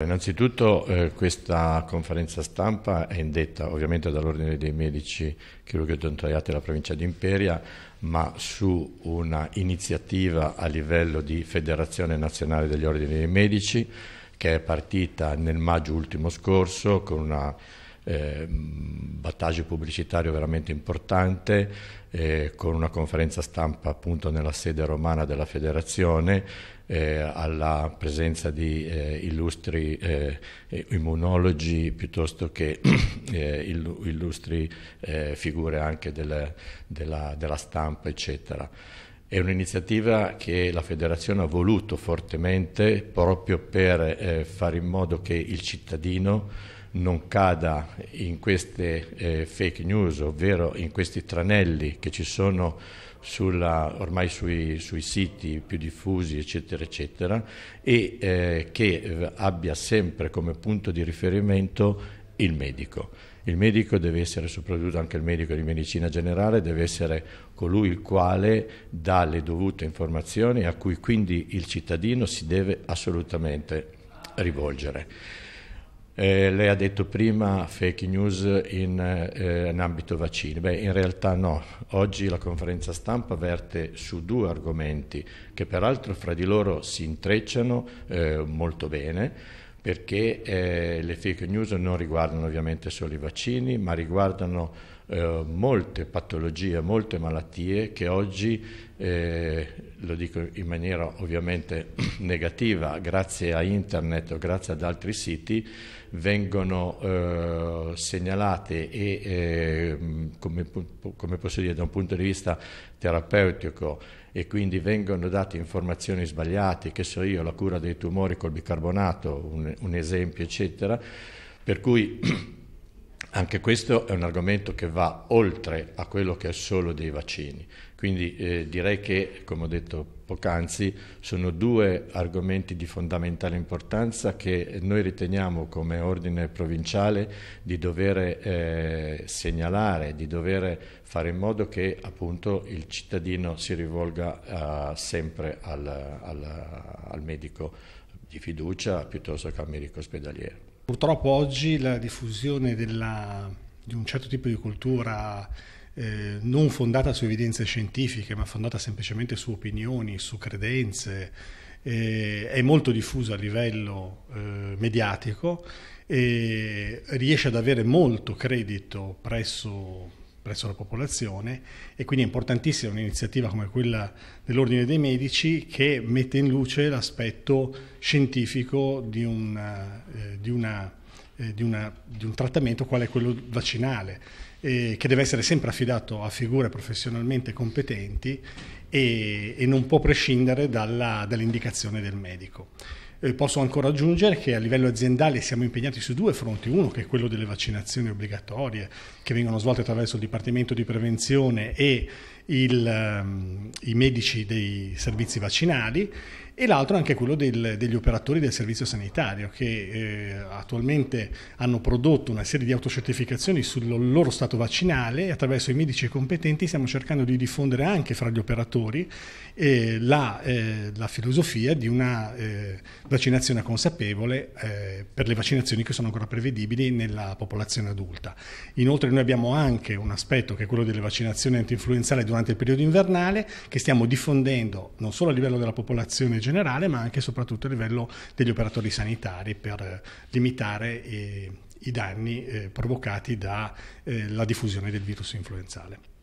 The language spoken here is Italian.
Innanzitutto eh, questa conferenza stampa è indetta ovviamente dall'Ordine dei Medici Chirurghi Odontoiatri della provincia di Imperia, ma su una iniziativa a livello di Federazione Nazionale degli Ordini dei Medici che è partita nel maggio ultimo scorso con una eh, battaggio pubblicitario veramente importante eh, con una conferenza stampa appunto nella sede romana della federazione eh, alla presenza di eh, illustri eh, immunologi piuttosto che eh, illustri figure anche del, della, della stampa eccetera. È un'iniziativa che la federazione ha voluto fortemente proprio per eh, fare in modo che il cittadino non cada in queste eh, fake news, ovvero in questi tranelli che ci sono sulla, ormai sui, sui, siti più diffusi, eccetera, eccetera, e eh, che eh, abbia sempre come punto di riferimento il medico. Il medico deve essere soprattutto anche il medico di medicina generale, deve essere colui il quale dà le dovute informazioni a cui quindi il cittadino si deve assolutamente rivolgere. Eh, lei ha detto prima fake news in, eh, in ambito vaccini. Beh, in realtà no. Oggi la conferenza stampa verte su due argomenti che peraltro fra di loro si intrecciano eh, molto bene perché eh, le fake news non riguardano ovviamente solo i vaccini, ma riguardano eh, molte patologie, molte malattie che oggi, eh, lo dico in maniera ovviamente negativa, grazie a internet o grazie ad altri siti, vengono eh, segnalate e eh, come, come posso dire da un punto di vista terapeutico e quindi vengono date informazioni sbagliate, che so io, la cura dei tumori col bicarbonato, un, un esempio, eccetera, per cui Anche questo è un argomento che va oltre a quello che è solo dei vaccini, quindi eh, direi che, come ho detto poc'anzi, sono due argomenti di fondamentale importanza che noi riteniamo come ordine provinciale di dover eh, segnalare, di dover fare in modo che appunto il cittadino si rivolga eh, sempre al, al, al medico di fiducia piuttosto che al medico ospedaliero. Purtroppo oggi la diffusione della, di un certo tipo di cultura eh, non fondata su evidenze scientifiche, ma fondata semplicemente su opinioni, su credenze, eh, è molto diffusa a livello eh, mediatico e riesce ad avere molto credito presso presso la popolazione e quindi è importantissima un'iniziativa come quella dell'Ordine dei Medici che mette in luce l'aspetto scientifico di, una, eh, di, una, eh, di, una, di un trattamento quale è quello vaccinale, eh, che deve essere sempre affidato a figure professionalmente competenti e, e non può prescindere dall'indicazione del medico. Eh, posso ancora aggiungere che a livello aziendale siamo impegnati su due fronti, uno che è quello delle vaccinazioni obbligatorie che vengono svolte attraverso il Dipartimento di Prevenzione e il, um, i medici dei servizi vaccinali e l'altro è anche quello del, degli operatori del servizio sanitario che eh, attualmente hanno prodotto una serie di autocertificazioni sul loro stato vaccinale e attraverso i medici competenti stiamo cercando di diffondere anche fra gli operatori eh, la, eh, la, filosofia di una eh, vaccinazione consapevole eh, per le vaccinazioni che sono ancora prevedibili nella popolazione adulta. Inoltre noi abbiamo anche un aspetto che è quello delle vaccinazioni anti antinfluenzali durante il periodo invernale che stiamo diffondendo non solo a livello della popolazione generale generale, ma anche e soprattutto a livello degli operatori sanitari per eh, limitare eh, i danni eh, provocati dalla eh, diffusione del virus influenzale.